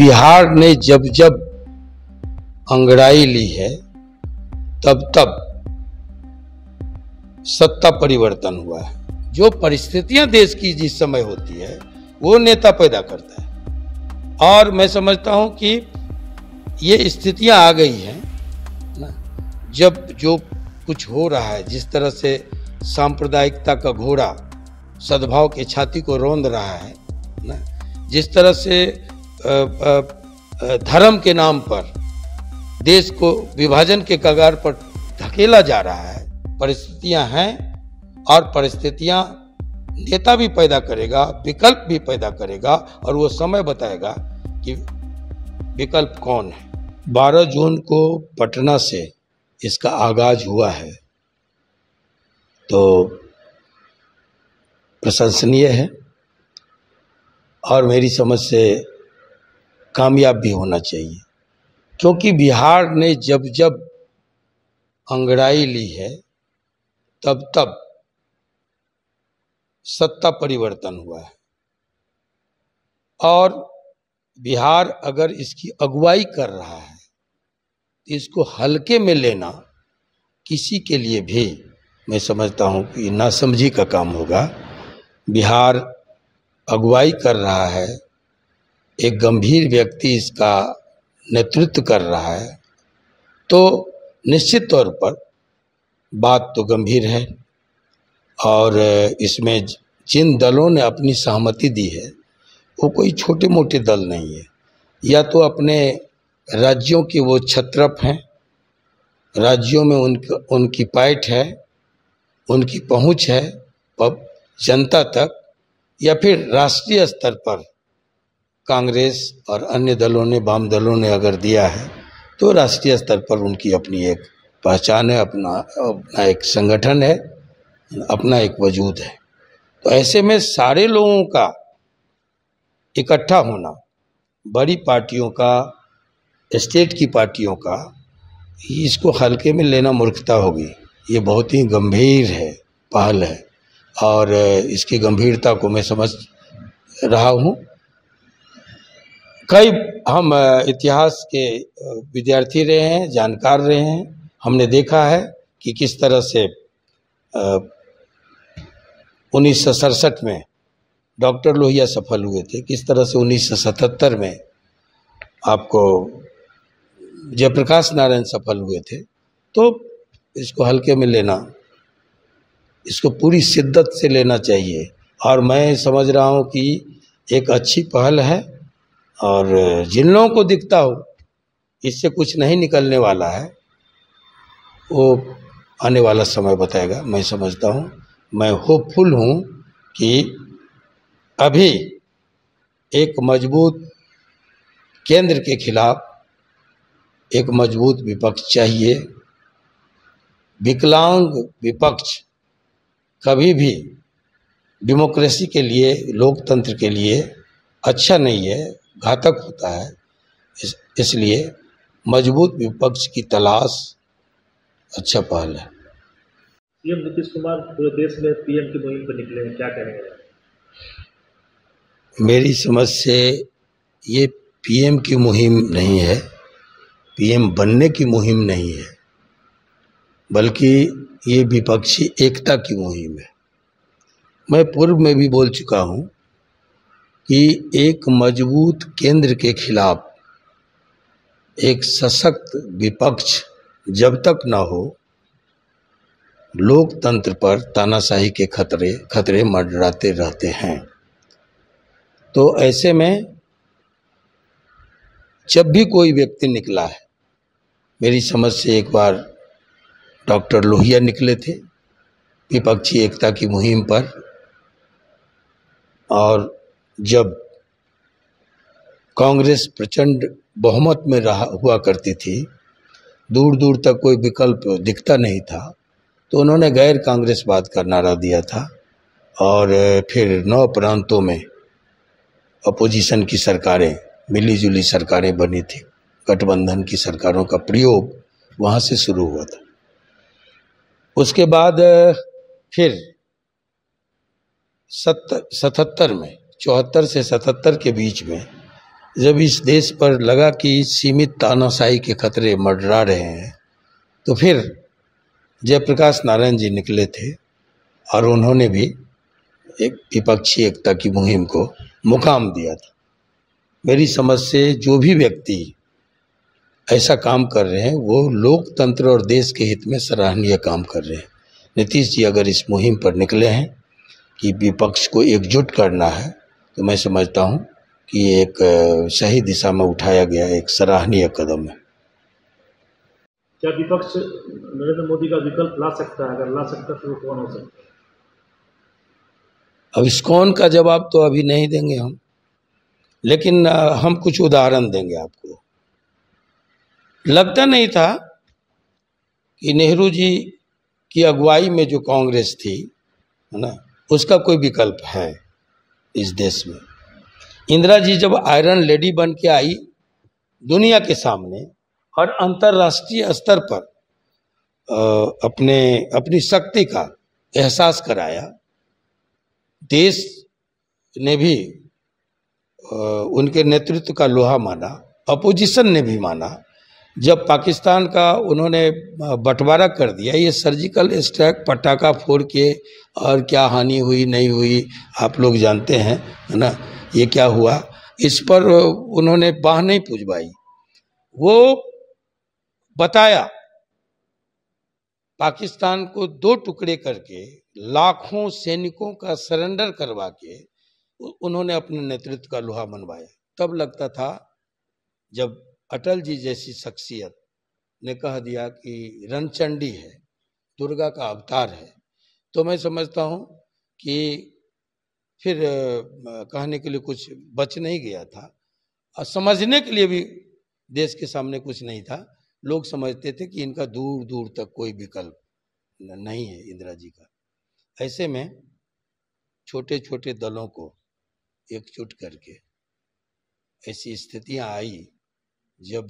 बिहार ने जब जब अंगड़ाई ली है तब तब सत्ता परिवर्तन हुआ है जो परिस्थितियां देश की जिस समय होती है वो नेता पैदा करता है और मैं समझता हूं कि ये स्थितियां आ गई हैं ना जब जो कुछ हो रहा है जिस तरह से सांप्रदायिकता का घोड़ा सद्भाव के छाती को रौंद रहा है ना जिस तरह से धर्म के नाम पर देश को विभाजन के कगार पर धकेला जा रहा है परिस्थितियां हैं और परिस्थितियां नेता भी पैदा करेगा विकल्प भी पैदा करेगा और वो समय बताएगा कि विकल्प कौन है 12 जून को पटना से इसका आगाज हुआ है तो प्रशंसनीय है और मेरी समझ से कामयाब भी होना चाहिए क्योंकि बिहार ने जब जब अंगड़ाई ली है तब तब सत्ता परिवर्तन हुआ है और बिहार अगर इसकी अगुवाई कर रहा है तो इसको हल्के में लेना किसी के लिए भी मैं समझता हूँ कि नासमझी का काम होगा बिहार अगुवाई कर रहा है एक गंभीर व्यक्ति इसका नेतृत्व कर रहा है तो निश्चित तौर पर बात तो गंभीर है और इसमें जिन दलों ने अपनी सहमति दी है वो कोई छोटे मोटे दल नहीं है या तो अपने राज्यों की वो छत्रप हैं राज्यों में उन उनकी पैठ है उनकी पहुंच है जनता तक या फिर राष्ट्रीय स्तर पर कांग्रेस और अन्य दलों ने वाम दलों ने अगर दिया है तो राष्ट्रीय स्तर पर उनकी अपनी एक पहचान है अपना अपना एक संगठन है अपना एक वजूद है तो ऐसे में सारे लोगों का इकट्ठा होना बड़ी पार्टियों का स्टेट की पार्टियों का इसको हल्के में लेना मूर्खता होगी ये बहुत ही गंभीर है पहल है और इसकी गंभीरता को मैं समझ रहा हूँ कई हम इतिहास के विद्यार्थी रहे हैं जानकार रहे हैं हमने देखा है कि किस तरह से उन्नीस में डॉक्टर लोहिया सफल हुए थे किस तरह से 1977 में आपको जयप्रकाश नारायण सफल हुए थे तो इसको हल्के में लेना इसको पूरी शिद्दत से लेना चाहिए और मैं समझ रहा हूँ कि एक अच्छी पहल है और जिन लोगों को दिखता हो इससे कुछ नहीं निकलने वाला है वो आने वाला समय बताएगा मैं समझता हूँ मैं होपफुल हूँ कि अभी एक मजबूत केंद्र के खिलाफ एक मजबूत विपक्ष चाहिए विकलांग विपक्ष कभी भी डेमोक्रेसी के लिए लोकतंत्र के लिए अच्छा नहीं है घातक होता है इस इसलिए मजबूत विपक्ष की तलाश अच्छा पहल है पीएम नीतीश कुमार पूरे देश में पीएम की मुहिम पर निकले हैं क्या करेंगे मेरी समझ से ये पीएम की मुहिम नहीं है पीएम बनने की मुहिम नहीं है बल्कि ये विपक्षी एकता की मुहिम है मैं पूर्व में भी बोल चुका हूँ कि एक मजबूत केंद्र के खिलाफ एक सशक्त विपक्ष जब तक न हो लोकतंत्र पर तानाशाही के खतरे खतरे मंडराते रहते हैं तो ऐसे में जब भी कोई व्यक्ति निकला है मेरी समझ से एक बार डॉक्टर लोहिया निकले थे विपक्षी एकता की मुहिम पर और जब कांग्रेस प्रचंड बहुमत में रहा हुआ करती थी दूर दूर तक कोई विकल्प दिखता नहीं था तो उन्होंने गैर कांग्रेसवाद का नारा दिया था और फिर नौ प्रांतों में अपोजिशन की सरकारें मिलीजुली सरकारें बनी थी गठबंधन की सरकारों का प्रयोग वहाँ से शुरू हुआ था उसके बाद फिर सत्तर सतहत्तर में चौहत्तर से सतहत्तर के बीच में जब इस देश पर लगा कि सीमित तानाशाही के खतरे मडरा रहे हैं तो फिर जयप्रकाश नारायण जी निकले थे और उन्होंने भी एक विपक्षी एकता की मुहिम को मुकाम दिया था मेरी समझ से जो भी व्यक्ति ऐसा काम कर रहे हैं वो लोकतंत्र और देश के हित में सराहनीय काम कर रहे हैं नीतीश जी अगर इस मुहिम पर निकले हैं कि विपक्ष को एकजुट करना है तो मैं समझता हूँ कि एक सही दिशा में उठाया गया एक सराहनीय कदम है क्या विपक्ष नरेंद्र मोदी का विकल्प ला सकता है अगर ला सकता तो कौन हो सकता है अब इस्कॉन का जवाब तो अभी नहीं देंगे हम लेकिन हम कुछ उदाहरण देंगे आपको लगता नहीं था कि नेहरू जी की अगुवाई में जो कांग्रेस थी है ना उसका कोई विकल्प है इस देश में इंदिरा जी जब आयरन लेडी बन के आई दुनिया के सामने और अंतर्राष्ट्रीय स्तर पर अपने अपनी शक्ति का एहसास कराया देश ने भी उनके नेतृत्व का लोहा माना अपोजिशन ने भी माना जब पाकिस्तान का उन्होंने बंटवारा कर दिया ये सर्जिकल स्ट्राइक पटाखा फोड़ के और क्या हानि हुई नहीं हुई आप लोग जानते हैं है ना ये क्या हुआ इस पर उन्होंने बाह नहीं पूजवाई वो बताया पाकिस्तान को दो टुकड़े करके लाखों सैनिकों का सरेंडर करवा के उन्होंने अपने नेतृत्व का लोहा मनवाया तब लगता था जब अटल जी जैसी शख्सियत ने कह दिया कि रणचंडी है दुर्गा का अवतार है तो मैं समझता हूँ कि फिर कहने के लिए कुछ बच नहीं गया था और समझने के लिए भी देश के सामने कुछ नहीं था लोग समझते थे कि इनका दूर दूर तक कोई विकल्प नहीं है इंदिरा जी का ऐसे में छोटे छोटे दलों को एकजुट करके ऐसी स्थितियां आई जब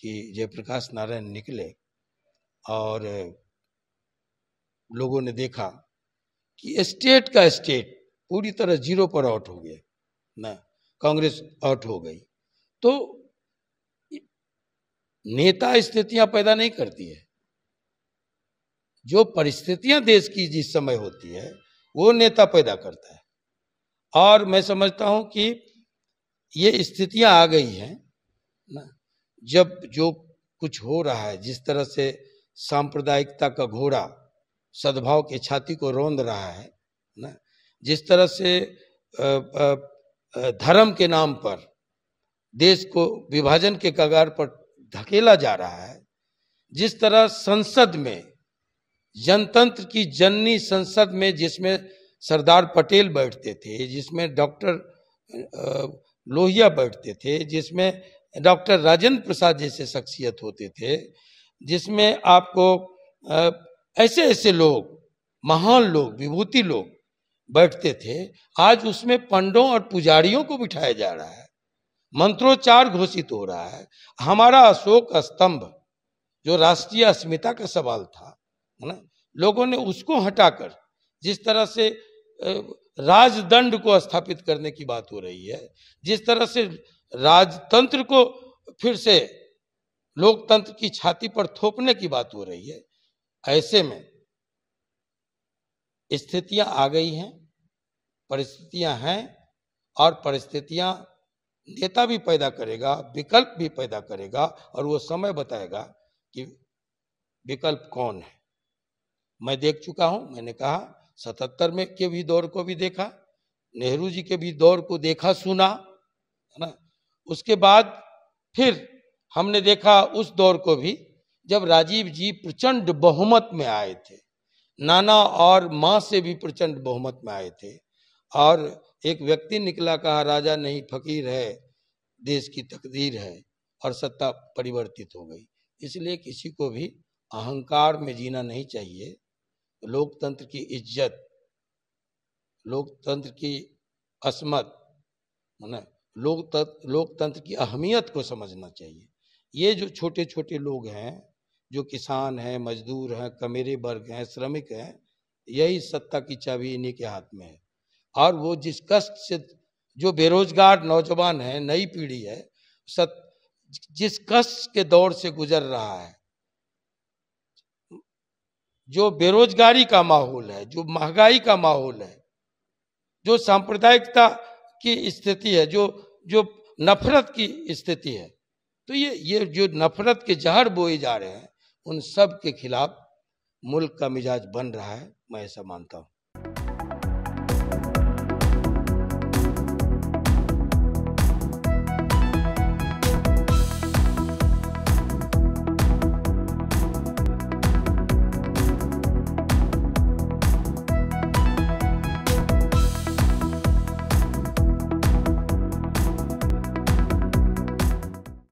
कि जयप्रकाश नारायण निकले और लोगों ने देखा कि स्टेट का स्टेट पूरी तरह जीरो पर आउट हो गया ना कांग्रेस आउट हो गई तो नेता स्थितियां पैदा नहीं करती है जो परिस्थितियां देश की जिस समय होती है वो नेता पैदा करता है और मैं समझता हूं कि ये स्थितियां आ गई हैं ना जब जो कुछ हो रहा है जिस तरह से सांप्रदायिकता का घोड़ा सद्भाव के छाती को रौंद रहा है ना जिस तरह से धर्म के नाम पर देश को विभाजन के कगार पर धकेला जा रहा है जिस तरह संसद में जनतंत्र की जननी संसद में जिसमें सरदार पटेल बैठते थे जिसमें डॉक्टर लोहिया बैठते थे जिसमें डॉक्टर राजेंद्र प्रसाद जैसे शख्सियत होते थे जिसमें आपको ऐसे ऐसे लोग महान लोग विभूति लोग बैठते थे आज उसमें पंडों और पुजारियों को बिठाया जा रहा है मंत्रोच्चार घोषित हो रहा है हमारा अशोक स्तंभ जो राष्ट्रीय अस्मिता का सवाल था है ना लोगों ने उसको हटाकर जिस तरह से राजदंड को स्थापित करने की बात हो रही है जिस तरह से राजतंत्र को फिर से लोकतंत्र की छाती पर थोपने की बात हो रही है ऐसे में स्थितियां आ गई हैं परिस्थितियां हैं और परिस्थितियां नेता भी पैदा करेगा विकल्प भी पैदा करेगा और वो समय बताएगा कि विकल्प कौन है मैं देख चुका हूं मैंने कहा सतहत्तर में के भी दौर को भी देखा नेहरू जी के भी दौर को देखा सुना है ना उसके बाद फिर हमने देखा उस दौर को भी जब राजीव जी प्रचंड बहुमत में आए थे नाना और माँ से भी प्रचंड बहुमत में आए थे और एक व्यक्ति निकला कहा राजा नहीं फकीर है देश की तकदीर है और सत्ता परिवर्तित हो गई इसलिए किसी को भी अहंकार में जीना नहीं चाहिए लोकतंत्र की इज्जत लोकतंत्र की असमत है लोकतंत्र लोकतंत्र की अहमियत को समझना चाहिए ये जो छोटे छोटे लोग हैं जो किसान हैं मजदूर हैं कमेरे वर्ग हैं श्रमिक हैं यही सत्ता की चाबी इन्हीं के हाथ में है और वो जिस कष्ट से जो बेरोजगार नौजवान है नई पीढ़ी है सत जिस कष्ट के दौर से गुजर रहा है जो बेरोजगारी का माहौल है जो महंगाई का माहौल है जो सांप्रदायिकता की स्थिति है जो जो नफरत की स्थिति है तो ये ये जो नफरत के जहर बोए जा रहे हैं उन सब के खिलाफ मुल्क का मिजाज बन रहा है मैं ऐसा मानता हूँ